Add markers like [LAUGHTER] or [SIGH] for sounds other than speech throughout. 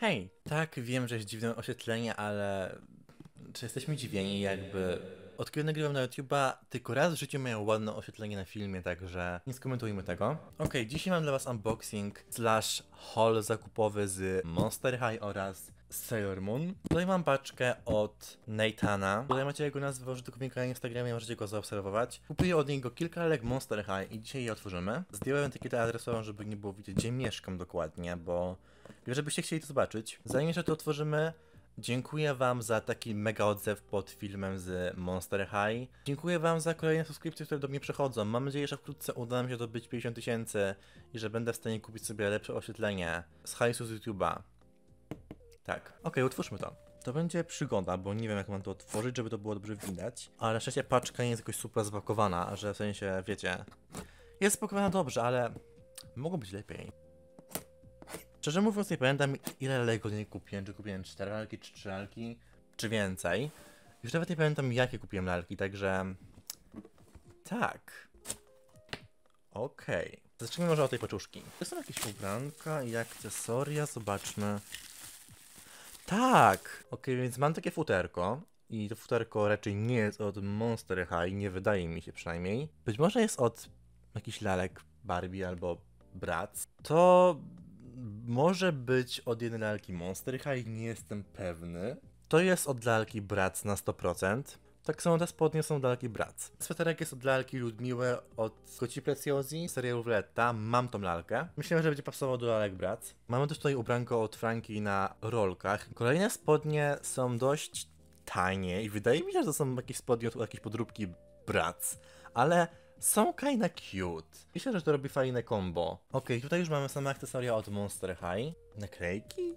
Hej, tak, wiem, że jest dziwne oświetlenie, ale czy jesteśmy dziwieni jakby... Od kiedy nagrywam na YouTube'a, tylko raz w życiu miałem ładne oświetlenie na filmie, także nie skomentujmy tego. Ok, dzisiaj mam dla was unboxing slash haul zakupowy z Monster High oraz Sailor Moon. Tutaj mam paczkę od Nathana. Tutaj macie jego nazwę użytkownika na Instagramie, możecie go zaobserwować. Kupiłem od niego kilka leg Monster High i dzisiaj je otworzymy. Zdjąłem etykietę adresową, żeby nie było widać, gdzie mieszkam dokładnie, bo Gdybyście chcieli to zobaczyć, zanim jeszcze to otworzymy, dziękuję wam za taki mega odzew pod filmem z Monster High. Dziękuję wam za kolejne subskrypcje, które do mnie przychodzą. Mam nadzieję, że wkrótce uda mi się dobyć 50 tysięcy i że będę w stanie kupić sobie lepsze oświetlenie z hajsu z YouTube'a. Tak. Okej, okay, utwórzmy to. To będzie przygoda, bo nie wiem jak mam to otworzyć, żeby to było dobrze widać. Ale na szczęście paczka nie jest jakoś super a że w sensie, wiecie... Jest spakowana dobrze, ale mogło być lepiej. Szczerze mówiąc, nie pamiętam ile Lego nie kupiłem. Czy kupiłem 4 lalki, czy 3 lalki, czy więcej. Już nawet nie pamiętam, jakie kupiłem lalki, także. Tak. Okej. Okay. Zacznijmy może od tej paczuszki. To są jakieś ubranka i akcesoria, zobaczmy. Tak! ok, więc mam takie futerko. I to futerko raczej nie jest od Monster High, nie wydaje mi się przynajmniej. Być może jest od jakichś lalek Barbie albo Bratz. To może być od jednej lalki Monster High, nie jestem pewny. To jest od lalki Bratz na 100%. Tak samo te spodnie są od lalki Bratz. Sweterek jest od lalki Ludmiłe od Koci Preciosi, serialu Letta. Mam tą lalkę. Myślę, że będzie pasował do lalek Bratz. Mamy też tutaj ubranko od Franki na rolkach. Kolejne spodnie są dość tanie i wydaje mi się, że to są jakieś spodnie od jakiejś podróbki Bratz. Ale są kinda cute. Myślę, że to robi fajne combo. Okej, tutaj już mamy same akcesoria od Monster High. Naklejki?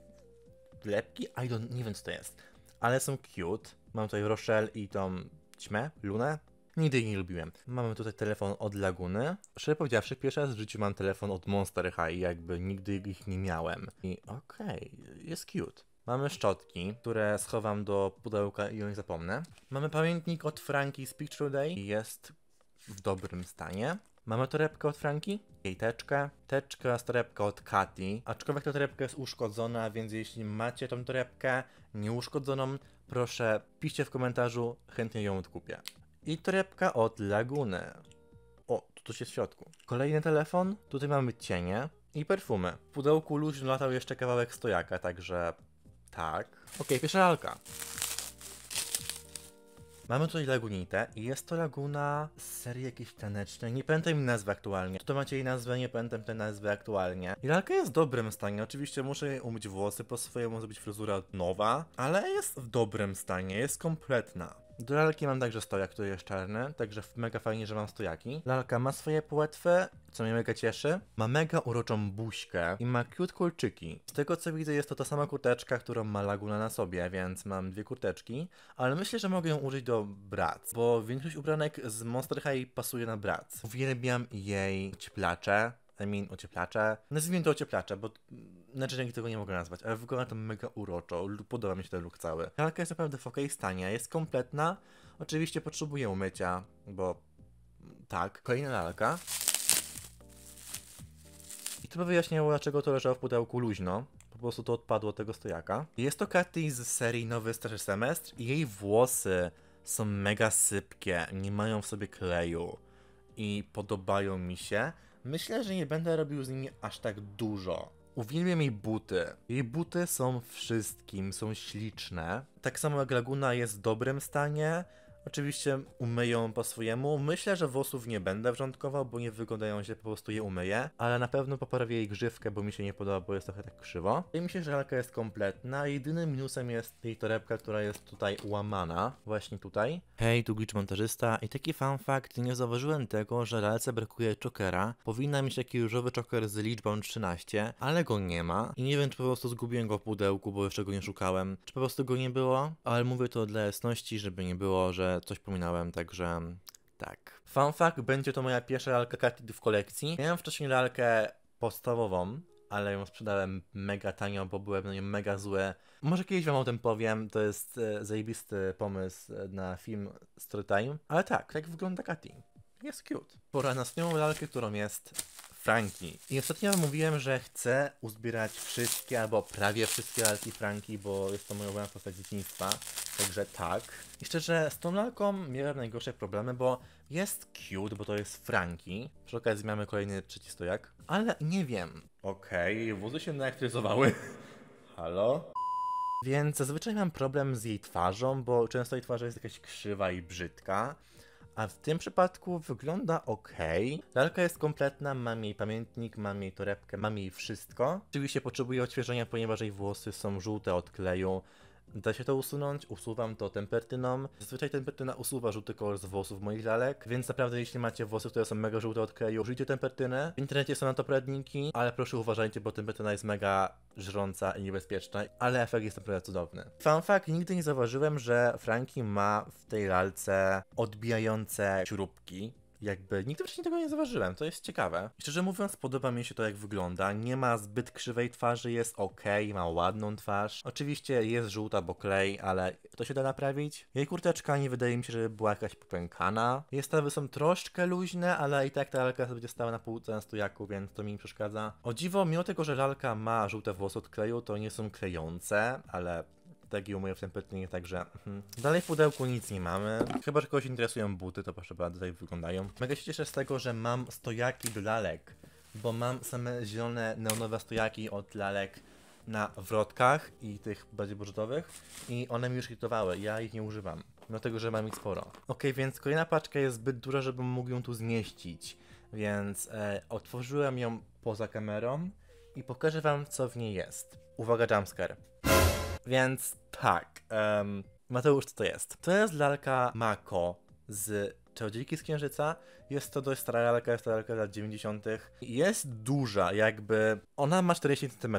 Lepki? I don't, nie wiem co to jest. Ale są cute. Mam tutaj Rochelle i tą ćmę, Lunę. Nigdy jej nie lubiłem. Mamy tutaj telefon od Laguny. Szczerze powiedziawszy, pierwszy raz w życiu mam telefon od Monster High, jakby nigdy ich nie miałem. I okej, okay, jest cute. Mamy szczotki, które schowam do pudełka i o nich zapomnę. Mamy pamiętnik od Franki, z Picture Day. Jest w dobrym stanie. Mamy torebkę od Franki, jej teczkę, teczka z torebką od Kati, aczkolwiek ta torebka jest uszkodzona, więc jeśli macie tą torebkę nieuszkodzoną, proszę piszcie w komentarzu, chętnie ją odkupię. I torebka od Laguny. O, tu coś jest w środku. Kolejny telefon, tutaj mamy cienie i perfumy. W pudełku luźno latał jeszcze kawałek stojaka, także tak. Okej, okay, pierwsza lalka. Mamy tutaj lagunitę i jest to laguna z serii jakiejś tanecznej. Nie pamiętam jej nazwy aktualnie. Czy to macie jej nazwę, nie pamiętam tej nazwy aktualnie. I lalka jest w dobrym stanie. Oczywiście muszę jej umyć włosy po swojemu, zrobić fryzurę nowa, ale jest w dobrym stanie, jest kompletna. Do lalki mam także stojak, który jest czarny, także mega fajnie, że mam stojaki. Lalka ma swoje płetwy, co mnie mega cieszy. Ma mega uroczą buźkę i ma cute kolczyki. Z tego co widzę jest to ta sama kurteczka, którą ma Laguna na sobie, więc mam dwie kurteczki. Ale myślę, że mogę ją użyć do brac, bo większość ubranek z Monster High pasuje na brac. Uwielbiam jej cieplacze, termin ocieplacze. Nazwijmy to ocieplacze, bo mm, znaczy tego nie mogę nazwać, ale wygląda to mega uroczo, podoba mi się ten look cały. Pralka jest naprawdę w okej stanie, jest kompletna, oczywiście potrzebuje umycia, bo mm, tak. Kolejna lalka. I to by wyjaśniało, dlaczego to leżało w pudełku luźno. Po prostu to odpadło od tego stojaka. Jest to Katy z serii Nowy Starszy Semestr i jej włosy są mega sypkie, nie mają w sobie kleju i podobają mi się. Myślę, że nie będę robił z nimi aż tak dużo. Uwielbiam jej buty. Jej buty są wszystkim, są śliczne. Tak samo jak Laguna jest w dobrym stanie, Oczywiście umyję po swojemu. Myślę, że włosów nie będę wrzątkował, bo nie wyglądają źle, po prostu je umyję. Ale na pewno poprawię jej grzywkę, bo mi się nie podoba, bo jest trochę tak krzywo. Wydaje mi się, że lalka jest kompletna. Jedynym minusem jest jej torebka, która jest tutaj łamana. Właśnie tutaj. Hej, tu glitch montażysta. I taki fun fact, nie zauważyłem tego, że lalce brakuje chokera. Powinna mieć taki różowy choker z liczbą 13, ale go nie ma. I nie wiem, czy po prostu zgubiłem go w pudełku, bo jeszcze go nie szukałem. Czy po prostu go nie było? Ale mówię to dla jasności, żeby nie było, że coś pominąłem, także tak. Fun fact, będzie to moja pierwsza lalka Katy w kolekcji. Miałem wcześniej lalkę podstawową, ale ją sprzedałem mega tanio, bo byłem na nią mega zły. Może kiedyś wam o tym powiem, to jest e, zajebisty pomysł e, na film Storytime. Ale tak, tak wygląda Katy. Jest cute. Pora na swoją lalkę, którą jest Franki. I ostatnio mówiłem, że chcę uzbierać wszystkie, albo prawie wszystkie lalki Franki, bo jest to moja ulubiona postać dzieciństwa. Także tak. I szczerze, z tą lalką miałem najgorsze problemy, bo jest cute, bo to jest Franki. Przy okazji mamy kolejny trzeci stojak. Ale nie wiem. Okej, okay, wózy się naaktryzowały. [LAUGHS] Halo? Więc zazwyczaj mam problem z jej twarzą, bo często jej twarz jest jakaś krzywa i brzydka a w tym przypadku wygląda ok. Lalka jest kompletna, mam jej pamiętnik, mam jej torebkę, mam jej wszystko. Oczywiście potrzebuje odświeżenia, ponieważ jej włosy są żółte od kleju, Da się to usunąć, usuwam to tempertyną. Zazwyczaj tempertyna usuwa żółty kolor z włosów moich lalek, więc naprawdę jeśli macie włosy, które są mega żółte od kleju, użyjcie tempertyny. W internecie są na to poradniki, ale proszę uważajcie, bo tempertyna jest mega żrąca i niebezpieczna, ale efekt jest naprawdę cudowny. Fun fact, nigdy nie zauważyłem, że Frankie ma w tej lalce odbijające śrubki jakby nigdy wcześniej tego nie zauważyłem, to jest ciekawe. szczerze mówiąc, podoba mi się to, jak wygląda. Nie ma zbyt krzywej twarzy, jest ok, ma ładną twarz. Oczywiście jest żółta, bo klej, ale to się da naprawić. Jej kurteczka nie wydaje mi się, żeby była jakaś popękana. Jej stawy są troszkę luźne, ale i tak ta lalka będzie stała na półce na stojaku, więc to mi nie przeszkadza. O dziwo, mimo tego, że lalka ma żółte włosy od kleju, to nie są klejące, ale strategię umyję w tym pytaniu, także hmm. dalej w pudełku nic nie mamy. Chyba, że kogoś interesują buty, to proszę bardzo, jak wyglądają. Mega się cieszę z tego, że mam stojaki do lalek, bo mam same zielone neonowe stojaki od lalek na wrotkach i tych bardziej budżetowych i one mi już hitowały, ja ich nie używam, dlatego że mam ich sporo. Ok, więc kolejna paczka jest zbyt duża, żebym mógł ją tu zmieścić, więc e, otworzyłem ją poza kamerą i pokażę wam co w niej jest. Uwaga, jumpscare. Więc tak, um, Mateusz, co to jest? To jest lalka Mako z Czarodziejki z Księżyca. Jest to dość stara lalka, jest to lalka z lat 90. Jest duża, jakby ona ma 40 cm.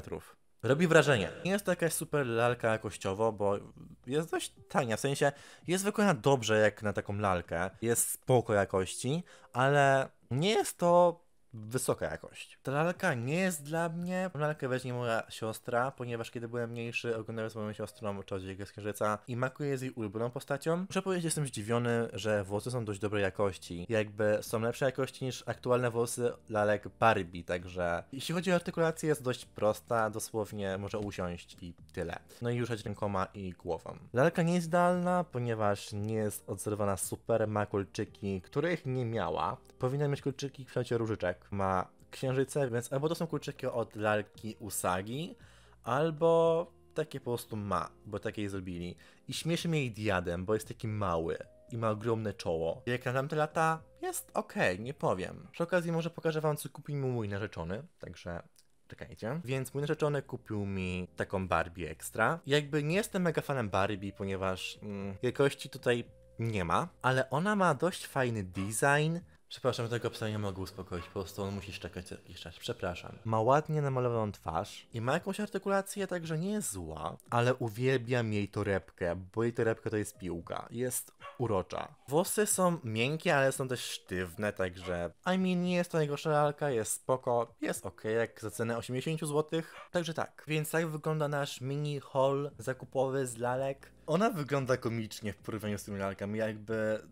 Robi wrażenie. Nie jest to jakaś super lalka jakościowo, bo jest dość tania, w sensie jest wykonana dobrze jak na taką lalkę, jest spoko jakości, ale nie jest to wysoka jakość. Ta lalka nie jest dla mnie. Lalkę weźmie moja siostra, ponieważ kiedy byłem mniejszy, oglądałem z moją siostrą Czarodziejkę z Księżyca i makuję jej ulubioną postacią. Muszę powiedzieć, jestem zdziwiony, że włosy są dość dobrej jakości. Jakby są lepszej jakości niż aktualne włosy lalek Barbie, także jeśli chodzi o artykulację, jest dość prosta, dosłownie może usiąść i tyle. No i ruszać rękoma i głową. Lalka nie jest idealna, ponieważ nie jest odzerwana super, ma kulczyki, których nie miała. Powinna mieć kulczyki w kształcie różyczek, jak ma księżyce, więc albo to są kluczyki od lalki Usagi, albo takie po prostu ma, bo takie je zrobili. I śmieszy mnie jej diadem, bo jest taki mały i ma ogromne czoło. Jak na tamte lata jest okej, okay, nie powiem. Przy okazji może pokażę wam, co kupił mi mój narzeczony, także czekajcie. Więc mój narzeczony kupił mi taką Barbie Extra. Jakby nie jestem mega fanem Barbie, ponieważ mm, jakości tutaj nie ma, ale ona ma dość fajny design, Przepraszam, tego psa nie mogę uspokoić, po prostu on musi szczekać co jakiś czas. Przepraszam. Ma ładnie namalowaną twarz i ma jakąś artykulację, także nie jest zła, ale uwielbiam jej torebkę, bo jej torebka to jest piłka. Jest urocza. Włosy są miękkie, ale są też sztywne, także I mean, nie jest to najgorsza lalka, jest spoko, jest ok, jak za cenę 80 zł, także tak. Więc tak wygląda nasz mini haul zakupowy z lalek. Ona wygląda komicznie w porównaniu z tymi lalkami, jakby...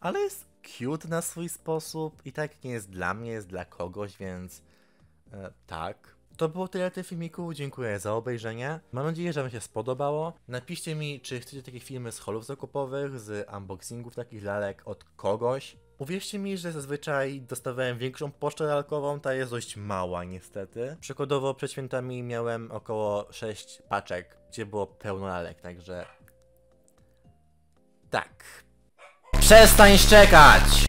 Ale jest cute na swój sposób i tak nie jest dla mnie, jest dla kogoś, więc e, tak. To było tyle tych filmiku, dziękuję za obejrzenie. Mam nadzieję, że Wam się spodobało. Napiszcie mi, czy chcecie takie filmy z holów zakupowych, z unboxingów takich lalek od kogoś. Uwierzcie mi, że zazwyczaj dostawałem większą pocztę lalkową, ta jest dość mała niestety. Przykładowo przed świętami miałem około 6 paczek, gdzie było pełno lalek, także... Tak, Przestań szczekać!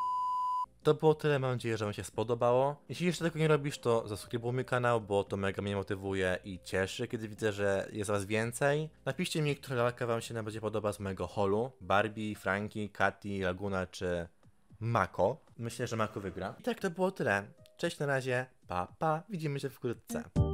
To było tyle, mam nadzieję, że wam się spodobało. Jeśli jeszcze tego nie robisz, to zasubskrybuj mój kanał, bo to mega mnie motywuje i cieszy, kiedy widzę, że jest was więcej. Napiszcie mi, która lalka wam się najbardziej podoba z mojego holu. Barbie, Frankie, Katy, Laguna czy Mako. Myślę, że Mako wygra. I tak to było tyle. Cześć na razie, pa pa, widzimy się wkrótce.